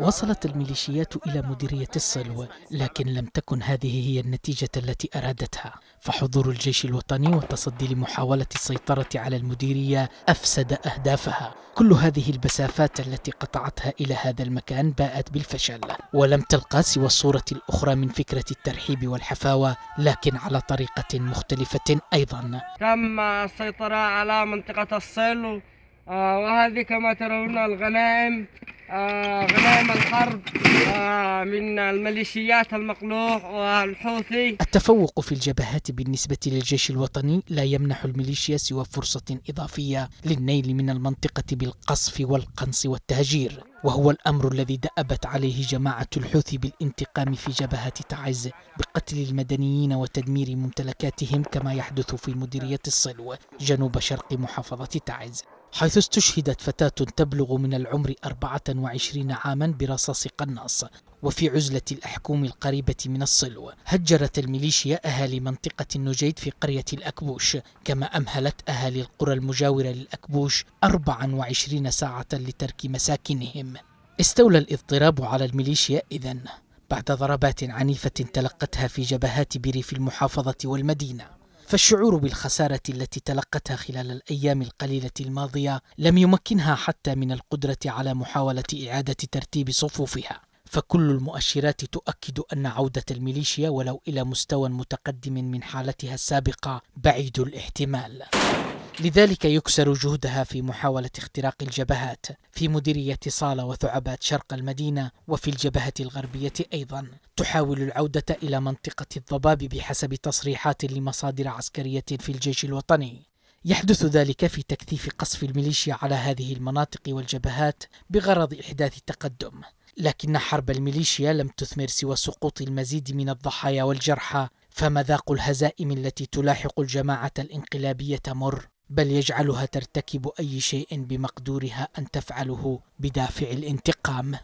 وصلت الميليشيات إلى مديرية الصلو لكن لم تكن هذه هي النتيجة التي أرادتها فحضور الجيش الوطني والتصدي لمحاولة السيطرة على المديرية أفسد أهدافها كل هذه البسافات التي قطعتها إلى هذا المكان باءت بالفشل ولم تلقى سوى الصورة الأخرى من فكرة الترحيب والحفاوة لكن على طريقة مختلفة أيضا تم السيطرة على منطقة الصلو آه وهذه كما ترون الغنائم آه غنائم الحرب آه من الميليشيات المقلوع والحوثي التفوق في الجبهات بالنسبة للجيش الوطني لا يمنح الميليشيا سوى فرصة إضافية للنيل من المنطقة بالقصف والقنص والتهجير وهو الأمر الذي دأبت عليه جماعة الحوثي بالانتقام في جبهة تعز بقتل المدنيين وتدمير ممتلكاتهم كما يحدث في مديرية الصلو جنوب شرق محافظة تعز حيث استشهدت فتاة تبلغ من العمر 24 عاما برصاص قناص وفي عزلة الأحكوم القريبة من الصلو هجرت الميليشيا أهالي منطقة النجيد في قرية الأكبوش كما أمهلت أهالي القرى المجاورة للأكبوش 24 ساعة لترك مساكنهم استولى الاضطراب على الميليشيا إذن بعد ضربات عنيفة تلقتها في جبهات بريف المحافظة والمدينة فالشعور بالخسارة التي تلقتها خلال الأيام القليلة الماضية لم يمكنها حتى من القدرة على محاولة إعادة ترتيب صفوفها فكل المؤشرات تؤكد أن عودة الميليشيا ولو إلى مستوى متقدم من حالتها السابقة بعيد الاحتمال لذلك يكسر جهدها في محاولة اختراق الجبهات في مديرية صالة وثعبات شرق المدينة وفي الجبهة الغربية أيضا تحاول العودة إلى منطقة الضباب بحسب تصريحات لمصادر عسكرية في الجيش الوطني يحدث ذلك في تكثيف قصف الميليشيا على هذه المناطق والجبهات بغرض إحداث تقدم لكن حرب الميليشيا لم تثمر سوى سقوط المزيد من الضحايا والجرحى فمذاق الهزائم التي تلاحق الجماعة الانقلابية مر بل يجعلها ترتكب اي شيء بمقدورها ان تفعله بدافع الانتقام